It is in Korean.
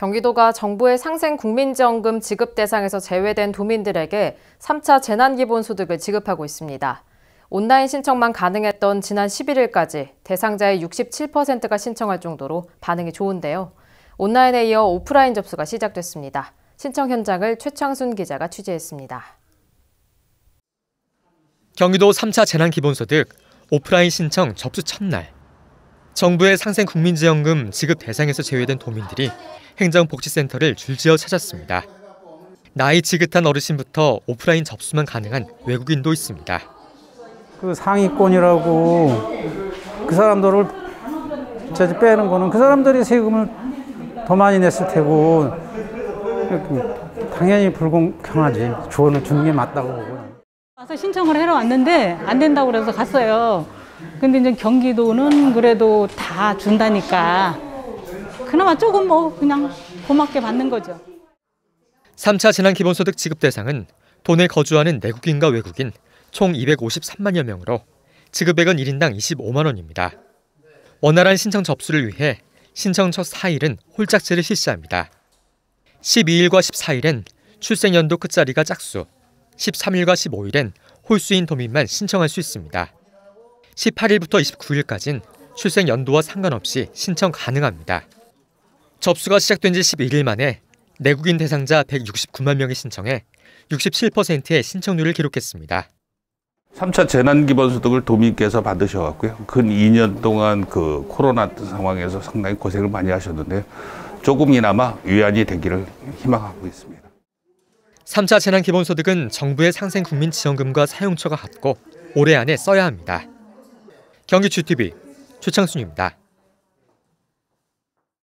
경기도가 정부의 상생 국민지원금 지급 대상에서 제외된 도민들에게 3차 재난기본소득을 지급하고 있습니다. 온라인 신청만 가능했던 지난 11일까지 대상자의 67%가 신청할 정도로 반응이 좋은데요. 온라인에 이어 오프라인 접수가 시작됐습니다. 신청 현장을 최창순 기자가 취재했습니다. 경기도 3차 재난기본소득 오프라인 신청 접수 첫날 정부의 상생 국민지원금 지급 대상에서 제외된 도민들이 행정복지센터를 줄지어 찾았습니다. 나이 지긋한 어르신부터 오프라인 접수만 가능한 외국인도 있습니다. 그 상위권이라고 그 사람들을 빼는 거는 그 사람들이 세금을 더 많이 냈을 테고 당연히 불공평하지. 조언을 주는 게 맞다고 보고. 와서 신청을 해러 왔는데 안 된다고 그래서 갔어요. 근데 이제 경기도는 그래도 다 준다니까 그나마 조금 뭐 그냥 고맙게 받는 거죠. 3차 재난기본소득 지급 대상은 돈에 거주하는 내국인과 외국인 총 253만여 명으로 지급액은 1인당 25만 원입니다. 원활한 신청 접수를 위해 신청 첫 4일은 홀짝제를 실시합니다. 12일과 14일엔 출생연도 끝자리가 짝수, 13일과 15일엔 홀수인 도민만 신청할 수 있습니다. 18일부터 29일까지는 출생 연도와 상관없이 신청 가능합니다. 접수가 시작된 지 11일 만에 내국인 대상자 169만 명이 신청해 67%의 신청률을 기록했습니다. 3차 재난기본소득을 도민께서 받으셔갖고요. 근 2년 동안 그 코로나 상황에서 상당히 고생을 많이 하셨는데 조금이나마 위안이 되기를 희망하고 있습니다. 3차 재난기본소득은 정부의 상생국민지원금과 사용처가 같고 올해 안에 써야 합니다. 경기추TV 최창순입니다.